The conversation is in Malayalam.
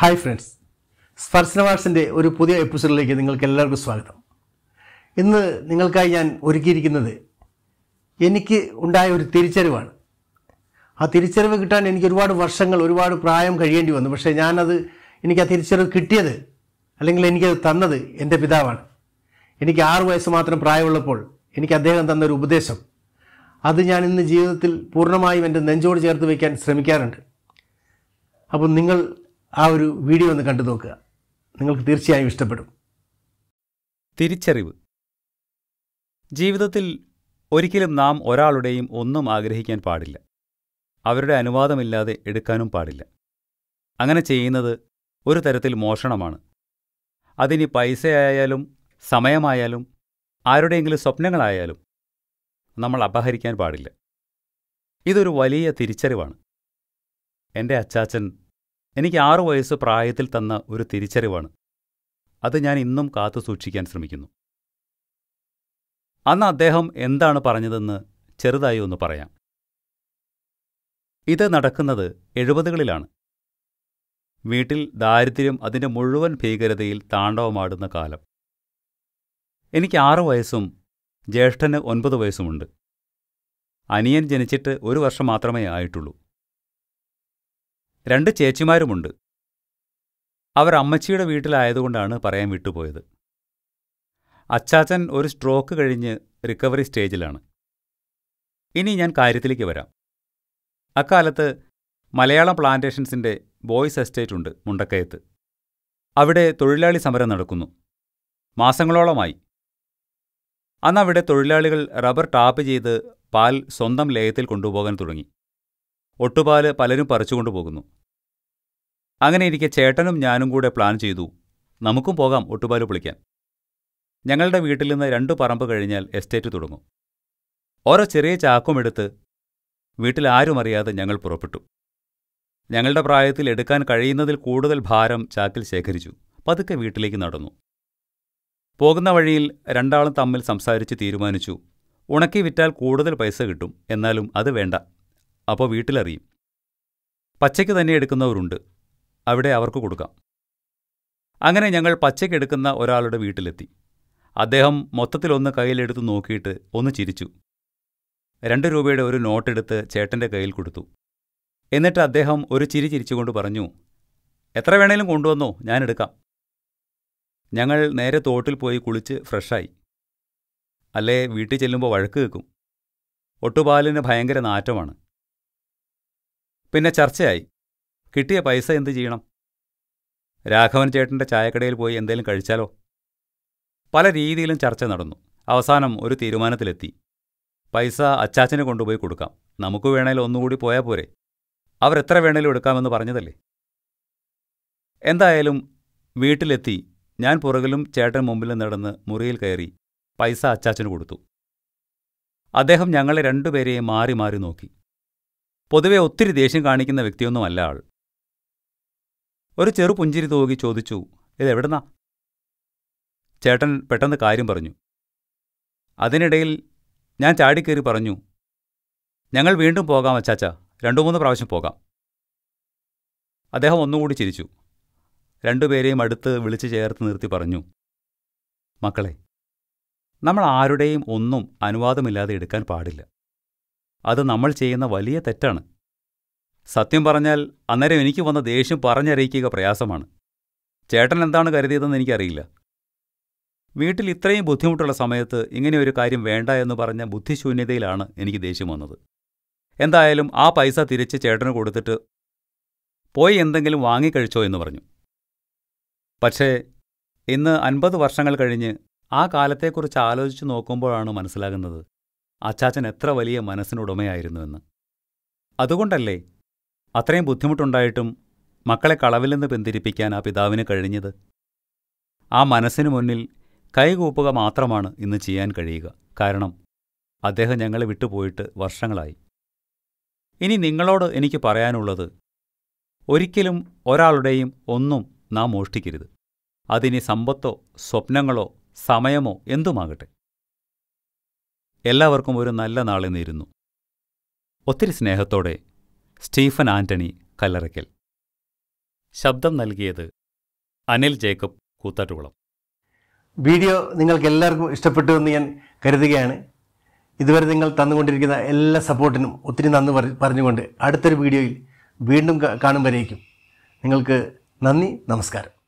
ഹായ് ഫ്രണ്ട്സ് സ്പർശന വാർസിൻ്റെ ഒരു പുതിയ എപ്പിസോഡിലേക്ക് നിങ്ങൾക്ക് എല്ലാവർക്കും സ്വാഗതം ഇന്ന് നിങ്ങൾക്കായി ഞാൻ ഒരുക്കിയിരിക്കുന്നത് എനിക്ക് ഉണ്ടായ ഒരു തിരിച്ചറിവാണ് ആ തിരിച്ചറിവ് കിട്ടാൻ എനിക്ക് ഒരുപാട് വർഷങ്ങൾ ഒരുപാട് പ്രായം കഴിയേണ്ടി വന്നു പക്ഷേ ഞാനത് എനിക്ക് ആ തിരിച്ചറിവ് കിട്ടിയത് അല്ലെങ്കിൽ എനിക്കത് തന്നത് എൻ്റെ പിതാവാണ് എനിക്ക് ആറു വയസ്സ് മാത്രം പ്രായമുള്ളപ്പോൾ എനിക്ക് അദ്ദേഹം തന്നൊരു ഉപദേശം അത് ഞാൻ ഇന്ന് ജീവിതത്തിൽ പൂർണ്ണമായും എൻ്റെ നെഞ്ചോട് ചേർത്ത് വയ്ക്കാൻ ശ്രമിക്കാറുണ്ട് അപ്പോൾ നിങ്ങൾ ആ ഒരു വീഡിയോ ഒന്ന് കണ്ടു നോക്കുക നിങ്ങൾക്ക് തീർച്ചയായും ഇഷ്ടപ്പെടും തിരിച്ചറിവ് ജീവിതത്തിൽ ഒരിക്കലും നാം ഒരാളുടെയും ഒന്നും ആഗ്രഹിക്കാൻ പാടില്ല അവരുടെ അനുവാദമില്ലാതെ എടുക്കാനും പാടില്ല അങ്ങനെ ചെയ്യുന്നത് ഒരു തരത്തിൽ മോഷണമാണ് അതിനി പൈസയായാലും സമയമായാലും ആരുടെയെങ്കിലും സ്വപ്നങ്ങളായാലും നമ്മൾ അപഹരിക്കാൻ പാടില്ല ഇതൊരു വലിയ തിരിച്ചറിവാണ് എൻ്റെ അച്ചാച്ചൻ എനിക്ക് ആറു വയസ്സ് പ്രായത്തിൽ തന്ന ഒരു തിരിച്ചറിവാണ് അത് ഞാൻ ഇന്നും കാത്തു സൂക്ഷിക്കാൻ ശ്രമിക്കുന്നു അന്ന് അദ്ദേഹം എന്താണ് പറഞ്ഞതെന്ന് ചെറുതായി ഒന്ന് പറയാം ഇത് നടക്കുന്നത് എഴുപതുകളിലാണ് വീട്ടിൽ ദാരിദ്ര്യം അതിൻ്റെ മുഴുവൻ ഭീകരതയിൽ താണ്ഡവമാടുന്ന കാലം എനിക്ക് ആറു വയസ്സും ജ്യേഷ്ഠന് ഒൻപത് വയസ്സുമുണ്ട് അനിയൻ ജനിച്ചിട്ട് ഒരു വർഷം മാത്രമേ ആയിട്ടുള്ളൂ രണ്ട് ചേച്ചിമാരുമുണ്ട് അവർ അമ്മച്ചിയുടെ വീട്ടിലായതുകൊണ്ടാണ് പറയാൻ വിട്ടുപോയത് അച്ചാച്ചൻ ഒരു സ്ട്രോക്ക് കഴിഞ്ഞ് റിക്കവറി സ്റ്റേജിലാണ് ഇനി ഞാൻ കാര്യത്തിലേക്ക് വരാം അക്കാലത്ത് മലയാളം പ്ലാന്റേഷൻസിൻ്റെ ബോയ്സ് എസ്റ്റേറ്റ് ഉണ്ട് മുണ്ടക്കയത്ത് അവിടെ തൊഴിലാളി സമരം നടക്കുന്നു മാസങ്ങളോളമായി അന്നവിടെ തൊഴിലാളികൾ റബ്ബർ ടാപ്പ് ചെയ്ത് പാൽ സ്വന്തം ലേയത്തിൽ കൊണ്ടുപോകാൻ തുടങ്ങി ഒട്ടുപാല് പലരും പറിച്ചുകൊണ്ടു പോകുന്നു അങ്ങനെ ഇരിക്കെ ചേട്ടനും ഞാനും കൂടെ പ്ലാൻ ചെയ്തു നമുക്കും പോകാം ഒട്ടുപാല് പൊളിക്കാൻ ഞങ്ങളുടെ വീട്ടിൽ നിന്ന് രണ്ടു പറമ്പ് കഴിഞ്ഞാൽ എസ്റ്റേറ്റ് തുടങ്ങും ഓരോ ചെറിയ ചാക്കും എടുത്ത് വീട്ടിൽ ആരും അറിയാതെ ഞങ്ങൾ പുറപ്പെട്ടു ഞങ്ങളുടെ പ്രായത്തിൽ എടുക്കാൻ കഴിയുന്നതിൽ കൂടുതൽ ഭാരം ചാക്കിൽ ശേഖരിച്ചു പതുക്കെ വീട്ടിലേക്ക് നടന്നു പോകുന്ന വഴിയിൽ രണ്ടാളും തമ്മിൽ സംസാരിച്ച് തീരുമാനിച്ചു ഉണക്കി വിറ്റാൽ കൂടുതൽ പൈസ കിട്ടും എന്നാലും അത് വേണ്ട അപ്പോൾ വീട്ടിലറിയും പച്ചയ്ക്ക് തന്നെ എടുക്കുന്നവരുണ്ട് അവിടെ അവർക്ക് കൊടുക്കാം അങ്ങനെ ഞങ്ങൾ പച്ചയ്ക്ക് എടുക്കുന്ന ഒരാളുടെ വീട്ടിലെത്തി അദ്ദേഹം മൊത്തത്തിലൊന്ന് കയ്യിലെടുത്ത് നോക്കിയിട്ട് ഒന്ന് ചിരിച്ചു രണ്ട് രൂപയുടെ ഒരു നോട്ടെടുത്ത് ചേട്ടൻ്റെ കയ്യിൽ കൊടുത്തു എന്നിട്ട് അദ്ദേഹം ഒരു ചിരി ചിരിച്ചുകൊണ്ട് പറഞ്ഞു എത്ര വേണേലും കൊണ്ടുവന്നോ ഞാനെടുക്കാം ഞങ്ങൾ നേരെ തോട്ടിൽ പോയി കുളിച്ച് ഫ്രഷായി അല്ലേ വീട്ടിൽ ചെല്ലുമ്പോൾ വഴക്ക് കേൾക്കും ഒട്ടുപാലിന് ഭയങ്കര നാറ്റമാണ് പിന്നെ ചർച്ചയായി കിട്ടിയ പൈസ എന്ത് ചെയ്യണം രാഘവൻ ചേട്ടൻ്റെ ചായക്കടയിൽ പോയി എന്തെങ്കിലും കഴിച്ചാലോ പല രീതിയിലും ചർച്ച നടന്നു അവസാനം ഒരു തീരുമാനത്തിലെത്തി പൈസ അച്ചാച്ചന് കൊണ്ടുപോയി കൊടുക്കാം നമുക്ക് വേണേലും ഒന്നുകൂടി പോയാൽ പോരെ അവരെത്ര വേണേലും എടുക്കാമെന്ന് പറഞ്ഞതല്ലേ എന്തായാലും വീട്ടിലെത്തി ഞാൻ പുറകിലും ചേട്ടൻ മുമ്പിൽ നടന്ന് മുറിയിൽ കയറി പൈസ അച്ചാച്ചന് കൊടുത്തു അദ്ദേഹം ഞങ്ങളെ രണ്ടുപേരെയും മാറി മാറി നോക്കി പൊതുവെ ഒത്തിരി ദേഷ്യം കാണിക്കുന്ന വ്യക്തിയൊന്നുമല്ല ആൾ ഒരു ചെറു പുഞ്ചിരി തൂകി ചോദിച്ചു ഇതെവിടുന്നാ ചേട്ടൻ പെട്ടെന്ന് കാര്യം പറഞ്ഞു അതിനിടയിൽ ഞാൻ ചാടിക്കേറി പറഞ്ഞു ഞങ്ങൾ വീണ്ടും പോകാം അച്ചാച്ച രണ്ടു മൂന്ന് പ്രാവശ്യം പോകാം അദ്ദേഹം ഒന്നുകൂടി ചിരിച്ചു രണ്ടുപേരെയും അടുത്ത് വിളിച്ചു ചേർത്ത് നിർത്തി പറഞ്ഞു മക്കളെ നമ്മൾ ആരുടെയും ഒന്നും അനുവാദമില്ലാതെ എടുക്കാൻ പാടില്ല അത് നമ്മൾ ചെയ്യുന്ന വലിയ തെറ്റാണ് സത്യം പറഞ്ഞാൽ അന്നേരം എനിക്ക് വന്ന ദേഷ്യം പറഞ്ഞറിയിക്കുക പ്രയാസമാണ് ചേട്ടൻ എന്താണ് കരുതിയതെന്ന് എനിക്കറിയില്ല വീട്ടിൽ ഇത്രയും ബുദ്ധിമുട്ടുള്ള സമയത്ത് ഇങ്ങനെ ഒരു കാര്യം വേണ്ട എന്ന് പറഞ്ഞ ബുദ്ധിശൂന്യതയിലാണ് എനിക്ക് ദേഷ്യം വന്നത് എന്തായാലും ആ പൈസ തിരിച്ച് ചേട്ടന് കൊടുത്തിട്ട് പോയി എന്തെങ്കിലും വാങ്ങിക്കഴിച്ചോ എന്ന് പറഞ്ഞു പക്ഷേ ഇന്ന് അൻപത് വർഷങ്ങൾ കഴിഞ്ഞ് ആ കാലത്തെക്കുറിച്ച് ആലോചിച്ച് നോക്കുമ്പോഴാണ് മനസ്സിലാകുന്നത് അച്ചാച്ചൻ എത്ര വലിയ മനസ്സിനുടമയായിരുന്നുവെന്ന് അതുകൊണ്ടല്ലേ അത്രയും ബുദ്ധിമുട്ടുണ്ടായിട്ടും മക്കളെ കളവിൽ നിന്ന് പിന്തിരിപ്പിക്കാൻ ആ പിതാവിന് കഴിഞ്ഞത് ആ മനസ്സിനു മുന്നിൽ കൈകൂപ്പുക മാത്രമാണ് ഇന്ന് ചെയ്യാൻ കഴിയുക കാരണം അദ്ദേഹം ഞങ്ങളെ വിട്ടുപോയിട്ട് വർഷങ്ങളായി ഇനി നിങ്ങളോട് എനിക്ക് പറയാനുള്ളത് ഒരിക്കലും ഒരാളുടെയും ഒന്നും നാം മോഷ്ടിക്കരുത് അതിനി സമ്പത്തോ സ്വപ്നങ്ങളോ സമയമോ എന്തുമാകട്ടെ എല്ലാവർക്കും ഒരു നല്ല നാളെ നേരുന്നു ഒത്തിരി സ്നേഹത്തോടെ സ്റ്റീഫൻ ആന്റണി കല്ലറയ്ക്കൽ ശബ്ദം നൽകിയത് അനിൽ ജേക്കബ് കൂത്താട്ടുകുളം വീഡിയോ നിങ്ങൾക്ക് എല്ലാവർക്കും ഇഷ്ടപ്പെട്ടു എന്ന് ഞാൻ കരുതുകയാണ് ഇതുവരെ നിങ്ങൾ തന്നുകൊണ്ടിരിക്കുന്ന എല്ലാ സപ്പോർട്ടിനും ഒത്തിരി നന്ദി പറഞ്ഞുകൊണ്ട് അടുത്തൊരു വീഡിയോയിൽ വീണ്ടും കാണും നിങ്ങൾക്ക് നന്ദി നമസ്കാരം